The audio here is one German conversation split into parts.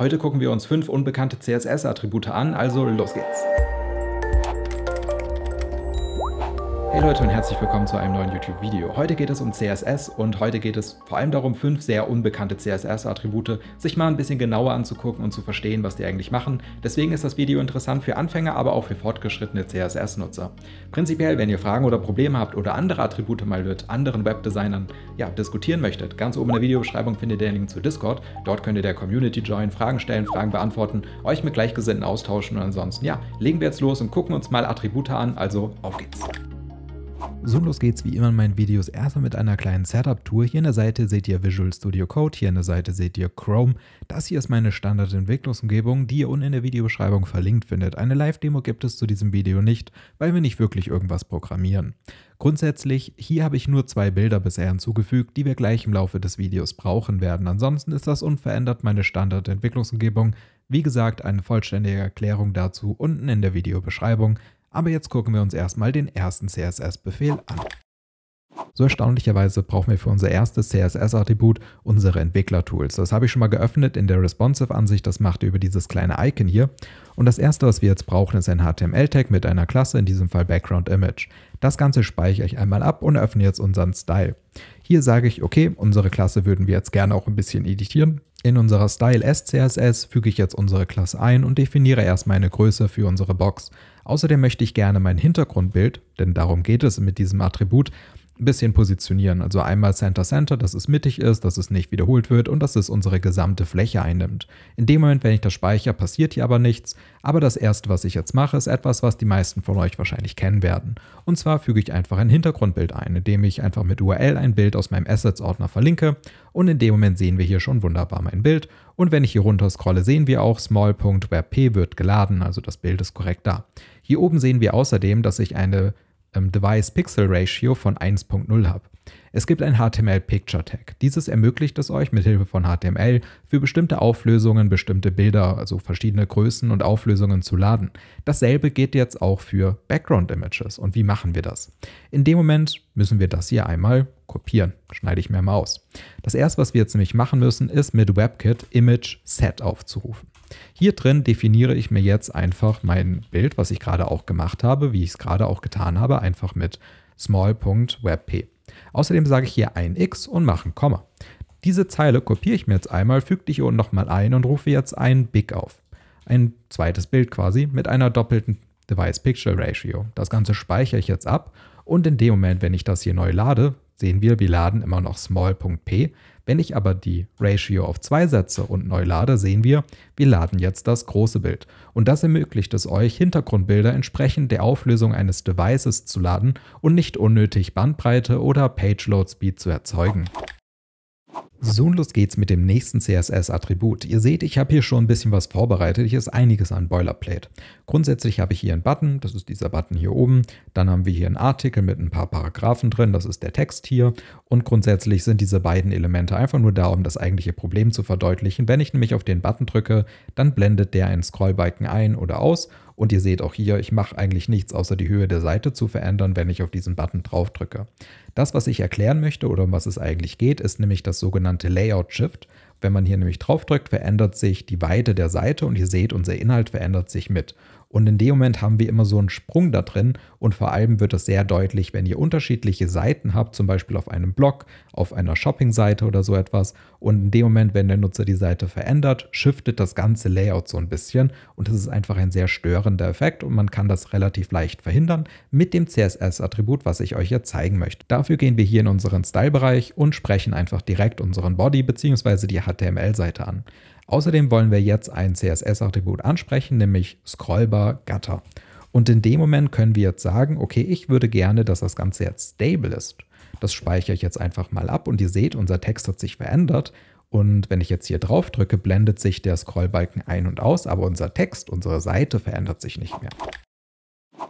Heute gucken wir uns fünf unbekannte CSS-Attribute an, also los geht's. Hey Leute und herzlich willkommen zu einem neuen YouTube-Video. Heute geht es um CSS und heute geht es vor allem darum, fünf sehr unbekannte CSS-Attribute sich mal ein bisschen genauer anzugucken und zu verstehen, was die eigentlich machen. Deswegen ist das Video interessant für Anfänger, aber auch für fortgeschrittene CSS-Nutzer. Prinzipiell, wenn ihr Fragen oder Probleme habt oder andere Attribute mal mit anderen Webdesignern ja, diskutieren möchtet, ganz oben in der Videobeschreibung findet ihr den Link zu Discord. Dort könnt ihr der Community joinen, Fragen stellen, Fragen beantworten, euch mit Gleichgesinnten austauschen und ansonsten, ja, legen wir jetzt los und gucken uns mal Attribute an. Also auf geht's! So los geht's wie immer in meinen Videos erstmal mit einer kleinen Setup-Tour. Hier an der Seite seht ihr Visual Studio Code, hier an der Seite seht ihr Chrome. Das hier ist meine Standardentwicklungsumgebung, die ihr unten in der Videobeschreibung verlinkt findet. Eine Live-Demo gibt es zu diesem Video nicht, weil wir nicht wirklich irgendwas programmieren. Grundsätzlich, hier habe ich nur zwei Bilder bisher hinzugefügt, die wir gleich im Laufe des Videos brauchen werden. Ansonsten ist das unverändert meine Standardentwicklungsumgebung. Wie gesagt, eine vollständige Erklärung dazu unten in der Videobeschreibung. Aber jetzt gucken wir uns erstmal den ersten CSS-Befehl an. So erstaunlicherweise brauchen wir für unser erstes CSS-Attribut unsere Entwickler-Tools. Das habe ich schon mal geöffnet in der Responsive-Ansicht, das macht ihr über dieses kleine Icon hier. Und das erste, was wir jetzt brauchen, ist ein HTML-Tag mit einer Klasse, in diesem Fall Background Image. Das Ganze speichere ich einmal ab und öffne jetzt unseren Style. Hier sage ich, okay, unsere Klasse würden wir jetzt gerne auch ein bisschen editieren. In unserer Style SCSS füge ich jetzt unsere Klasse ein und definiere erstmal eine Größe für unsere Box. Außerdem möchte ich gerne mein Hintergrundbild, denn darum geht es mit diesem Attribut, bisschen positionieren. Also einmal Center Center, dass es mittig ist, dass es nicht wiederholt wird und dass es unsere gesamte Fläche einnimmt. In dem Moment, wenn ich das speichere, passiert hier aber nichts. Aber das erste, was ich jetzt mache, ist etwas, was die meisten von euch wahrscheinlich kennen werden. Und zwar füge ich einfach ein Hintergrundbild ein, indem ich einfach mit URL ein Bild aus meinem Assets-Ordner verlinke. Und in dem Moment sehen wir hier schon wunderbar mein Bild. Und wenn ich hier runter scrolle, sehen wir auch small.webp wird geladen, also das Bild ist korrekt da. Hier oben sehen wir außerdem, dass ich eine ähm, Device-Pixel-Ratio von 1.0 habe. Es gibt ein HTML-Picture-Tag. Dieses ermöglicht es euch, mithilfe von HTML für bestimmte Auflösungen bestimmte Bilder, also verschiedene Größen und Auflösungen zu laden. Dasselbe geht jetzt auch für Background-Images. Und wie machen wir das? In dem Moment müssen wir das hier einmal kopieren. Schneide ich mir mal aus. Das erste, was wir jetzt nämlich machen müssen, ist mit WebKit Image Set aufzurufen. Hier drin definiere ich mir jetzt einfach mein Bild, was ich gerade auch gemacht habe, wie ich es gerade auch getan habe, einfach mit small.webp. Außerdem sage ich hier ein x und mache ein Komma. Diese Zeile kopiere ich mir jetzt einmal, füge die hier unten nochmal ein und rufe jetzt ein big auf. Ein zweites Bild quasi mit einer doppelten Device Picture Ratio. Das Ganze speichere ich jetzt ab und in dem Moment, wenn ich das hier neu lade, sehen wir, wir laden immer noch small.p. Wenn ich aber die Ratio auf 2 setze und neu lade, sehen wir, wir laden jetzt das große Bild. Und das ermöglicht es euch, Hintergrundbilder entsprechend der Auflösung eines Devices zu laden und nicht unnötig Bandbreite oder Page Load Speed zu erzeugen. So und los geht's mit dem nächsten CSS-Attribut. Ihr seht, ich habe hier schon ein bisschen was vorbereitet. Hier ist einiges an Boilerplate. Grundsätzlich habe ich hier einen Button, das ist dieser Button hier oben. Dann haben wir hier einen Artikel mit ein paar Paragraphen drin, das ist der Text hier. Und grundsätzlich sind diese beiden Elemente einfach nur da, um das eigentliche Problem zu verdeutlichen. Wenn ich nämlich auf den Button drücke, dann blendet der einen Scrollbalken ein oder aus und ihr seht auch hier, ich mache eigentlich nichts, außer die Höhe der Seite zu verändern, wenn ich auf diesen Button drauf drücke. Das, was ich erklären möchte oder um was es eigentlich geht, ist nämlich das sogenannte Layout Shift. Wenn man hier nämlich drauf drückt, verändert sich die Weite der Seite und ihr seht, unser Inhalt verändert sich mit. Und in dem Moment haben wir immer so einen Sprung da drin und vor allem wird es sehr deutlich, wenn ihr unterschiedliche Seiten habt, zum Beispiel auf einem Blog, auf einer Shopping-Seite oder so etwas. Und in dem Moment, wenn der Nutzer die Seite verändert, shiftet das ganze Layout so ein bisschen und das ist einfach ein sehr störender Effekt und man kann das relativ leicht verhindern mit dem CSS-Attribut, was ich euch jetzt zeigen möchte. Dafür gehen wir hier in unseren Style-Bereich und sprechen einfach direkt unseren Body bzw. die HTML-Seite an. Außerdem wollen wir jetzt ein CSS-Attribut ansprechen, nämlich scrollbar Gatter. Und in dem Moment können wir jetzt sagen, okay, ich würde gerne, dass das Ganze jetzt stable ist. Das speichere ich jetzt einfach mal ab und ihr seht, unser Text hat sich verändert. Und wenn ich jetzt hier drauf drücke, blendet sich der Scrollbalken ein und aus, aber unser Text, unsere Seite verändert sich nicht mehr.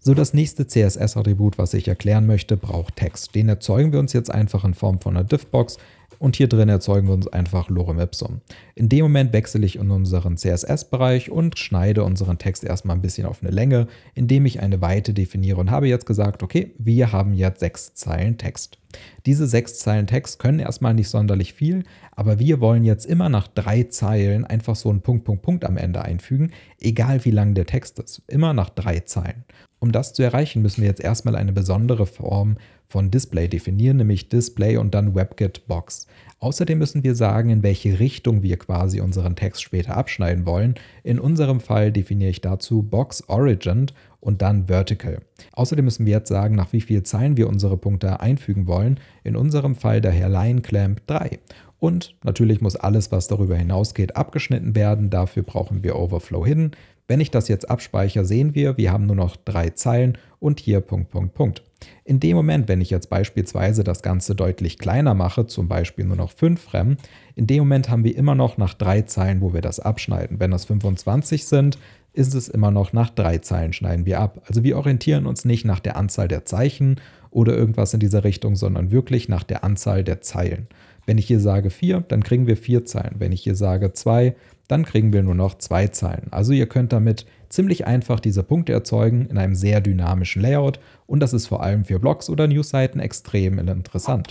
So, das nächste CSS-Attribut, was ich erklären möchte, braucht Text. Den erzeugen wir uns jetzt einfach in Form von einer Diffbox und hier drin erzeugen wir uns einfach Lorem Ipsum. In dem Moment wechsle ich in unseren CSS-Bereich und schneide unseren Text erstmal ein bisschen auf eine Länge, indem ich eine Weite definiere und habe jetzt gesagt, okay, wir haben jetzt sechs Zeilen Text. Diese sechs Zeilen Text können erstmal nicht sonderlich viel, aber wir wollen jetzt immer nach drei Zeilen einfach so einen Punkt, Punkt, Punkt am Ende einfügen, egal wie lang der Text ist. Immer nach drei Zeilen. Um das zu erreichen, müssen wir jetzt erstmal eine besondere Form von Display definieren, nämlich Display und dann WebKit Box. Außerdem müssen wir sagen, in welche Richtung wir quasi unseren Text später abschneiden wollen. In unserem Fall definiere ich dazu Box Origin und dann Vertical. Außerdem müssen wir jetzt sagen, nach wie vielen Zeilen wir unsere Punkte einfügen wollen. In unserem Fall daher Line Clamp 3. Und natürlich muss alles, was darüber hinausgeht, abgeschnitten werden. Dafür brauchen wir Overflow Hidden. Wenn ich das jetzt abspeichere, sehen wir, wir haben nur noch drei Zeilen und hier Punkt, Punkt, Punkt. In dem Moment, wenn ich jetzt beispielsweise das Ganze deutlich kleiner mache, zum Beispiel nur noch 5 Rem, in dem Moment haben wir immer noch nach drei Zeilen, wo wir das abschneiden. Wenn das 25 sind, ist es immer noch nach drei Zeilen schneiden wir ab. Also wir orientieren uns nicht nach der Anzahl der Zeichen oder irgendwas in dieser Richtung, sondern wirklich nach der Anzahl der Zeilen. Wenn ich hier sage 4, dann kriegen wir 4 Zeilen. Wenn ich hier sage 2, dann kriegen wir nur noch 2 Zeilen. Also ihr könnt damit ziemlich einfach diese Punkte erzeugen in einem sehr dynamischen Layout und das ist vor allem für Blogs oder Newsseiten extrem interessant.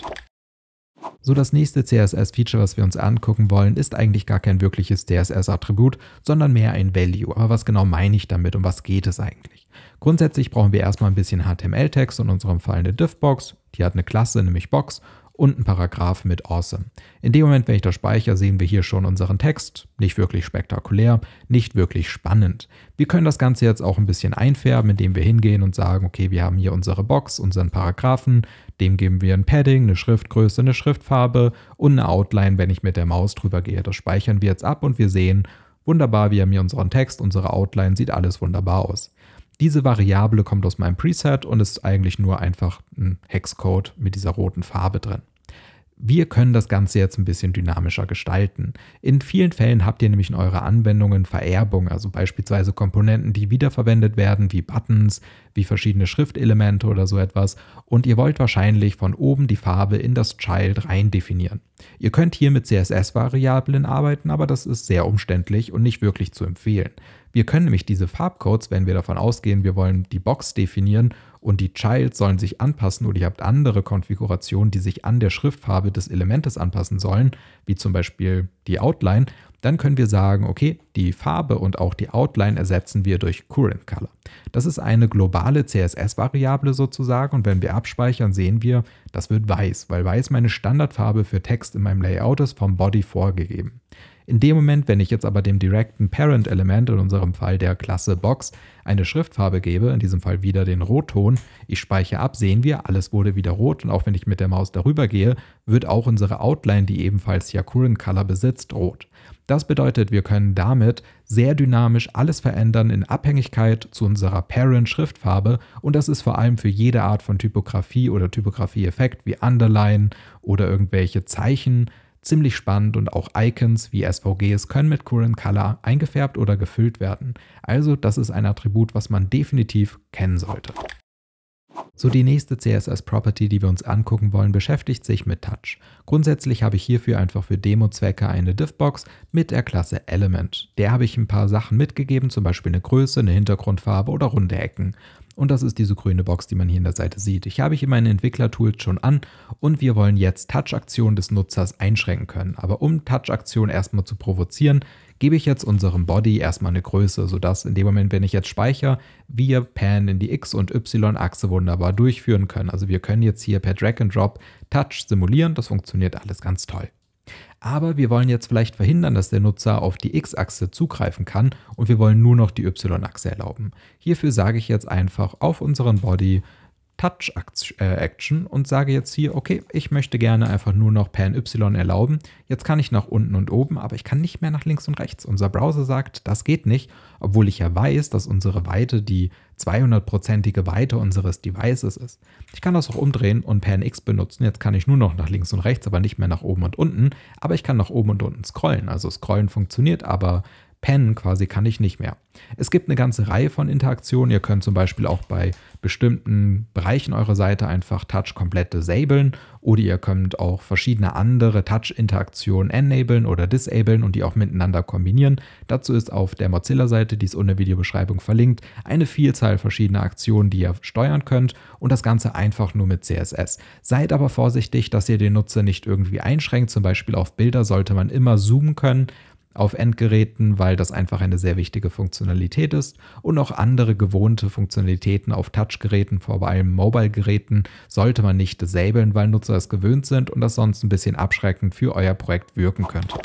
So das nächste CSS-Feature, was wir uns angucken wollen, ist eigentlich gar kein wirkliches CSS-Attribut, sondern mehr ein Value. Aber was genau meine ich damit und was geht es eigentlich? Grundsätzlich brauchen wir erstmal ein bisschen HTML-Text, in unserem Fall eine Div-Box, die hat eine Klasse, nämlich Box und ein Paragraph mit Awesome. In dem Moment, wenn ich das speichere, sehen wir hier schon unseren Text. Nicht wirklich spektakulär, nicht wirklich spannend. Wir können das Ganze jetzt auch ein bisschen einfärben, indem wir hingehen und sagen, okay, wir haben hier unsere Box, unseren Paragraphen, dem geben wir ein Padding, eine Schriftgröße, eine Schriftfarbe und eine Outline, wenn ich mit der Maus drüber gehe. Das speichern wir jetzt ab und wir sehen, wunderbar, wir haben hier unseren Text, unsere Outline, sieht alles wunderbar aus. Diese Variable kommt aus meinem Preset und ist eigentlich nur einfach ein Hexcode mit dieser roten Farbe drin. Wir können das Ganze jetzt ein bisschen dynamischer gestalten. In vielen Fällen habt ihr nämlich in eurer Anwendungen Vererbung, also beispielsweise Komponenten, die wiederverwendet werden, wie Buttons, wie verschiedene Schriftelemente oder so etwas. Und ihr wollt wahrscheinlich von oben die Farbe in das Child rein definieren. Ihr könnt hier mit CSS-Variablen arbeiten, aber das ist sehr umständlich und nicht wirklich zu empfehlen. Wir können nämlich diese Farbcodes, wenn wir davon ausgehen, wir wollen die Box definieren und die Child sollen sich anpassen oder ihr habt andere Konfigurationen, die sich an der Schriftfarbe des Elementes anpassen sollen, wie zum Beispiel die Outline, dann können wir sagen, okay, die Farbe und auch die Outline ersetzen wir durch Current Color. Das ist eine globale CSS-Variable sozusagen und wenn wir abspeichern, sehen wir, das wird weiß, weil weiß meine Standardfarbe für Text in meinem Layout ist, vom Body vorgegeben. In dem Moment, wenn ich jetzt aber dem direkten Parent-Element, in unserem Fall der Klasse Box, eine Schriftfarbe gebe, in diesem Fall wieder den Rotton, ich speichere ab, sehen wir, alles wurde wieder rot und auch wenn ich mit der Maus darüber gehe, wird auch unsere Outline, die ebenfalls Current Color besitzt, rot. Das bedeutet, wir können damit sehr dynamisch alles verändern in Abhängigkeit zu unserer Parent-Schriftfarbe und das ist vor allem für jede Art von Typografie oder Typografie-Effekt wie Underline oder irgendwelche Zeichen ziemlich spannend und auch Icons wie SVGs können mit Current Color eingefärbt oder gefüllt werden. Also das ist ein Attribut, was man definitiv kennen sollte. So die nächste CSS-Property, die wir uns angucken wollen, beschäftigt sich mit Touch. Grundsätzlich habe ich hierfür einfach für Demo-Zwecke eine Diffbox mit der Klasse Element. Der habe ich ein paar Sachen mitgegeben, zum Beispiel eine Größe, eine Hintergrundfarbe oder runde Ecken. Und das ist diese grüne Box, die man hier in der Seite sieht. Ich habe hier meine Entwickler-Tools schon an und wir wollen jetzt Touch-Aktionen des Nutzers einschränken können. Aber um Touch-Aktionen erstmal zu provozieren, gebe ich jetzt unserem Body erstmal eine Größe, sodass in dem Moment, wenn ich jetzt speichere, wir Pan in die X- und Y-Achse wunderbar durchführen können. Also wir können jetzt hier per Drag and Drop Touch simulieren, das funktioniert alles ganz toll. Aber wir wollen jetzt vielleicht verhindern, dass der Nutzer auf die X-Achse zugreifen kann und wir wollen nur noch die Y-Achse erlauben. Hierfür sage ich jetzt einfach auf unseren Body Touch-Action und sage jetzt hier, okay, ich möchte gerne einfach nur noch Pan Y erlauben. Jetzt kann ich nach unten und oben, aber ich kann nicht mehr nach links und rechts. Unser Browser sagt, das geht nicht, obwohl ich ja weiß, dass unsere Weite die 200-prozentige Weite unseres Devices ist. Ich kann das auch umdrehen und Pan X benutzen. Jetzt kann ich nur noch nach links und rechts, aber nicht mehr nach oben und unten. Aber ich kann nach oben und unten scrollen. Also scrollen funktioniert, aber pennen quasi kann ich nicht mehr. Es gibt eine ganze Reihe von Interaktionen. Ihr könnt zum Beispiel auch bei bestimmten Bereichen eurer Seite einfach Touch komplett disablen oder ihr könnt auch verschiedene andere Touch-Interaktionen enablen oder disablen und die auch miteinander kombinieren. Dazu ist auf der Mozilla-Seite, die ist unter Videobeschreibung verlinkt, eine Vielzahl verschiedener Aktionen, die ihr steuern könnt und das Ganze einfach nur mit CSS. Seid aber vorsichtig, dass ihr den Nutzer nicht irgendwie einschränkt. Zum Beispiel auf Bilder sollte man immer zoomen können auf Endgeräten, weil das einfach eine sehr wichtige Funktionalität ist und auch andere gewohnte Funktionalitäten auf Touchgeräten, vor allem Mobile-Geräten, sollte man nicht disablen, weil Nutzer es gewöhnt sind und das sonst ein bisschen abschreckend für euer Projekt wirken könnte.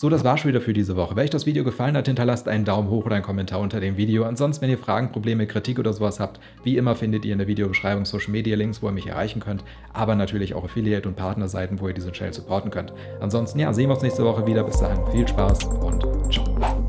So, das war schon wieder für diese Woche. Wenn euch das Video gefallen hat, hinterlasst einen Daumen hoch oder einen Kommentar unter dem Video. Ansonsten, wenn ihr Fragen, Probleme, Kritik oder sowas habt, wie immer findet ihr in der Videobeschreibung Social Media Links, wo ihr mich erreichen könnt, aber natürlich auch Affiliate- und Partnerseiten, wo ihr diesen Channel supporten könnt. Ansonsten, ja, sehen wir uns nächste Woche wieder. Bis dahin, viel Spaß und ciao.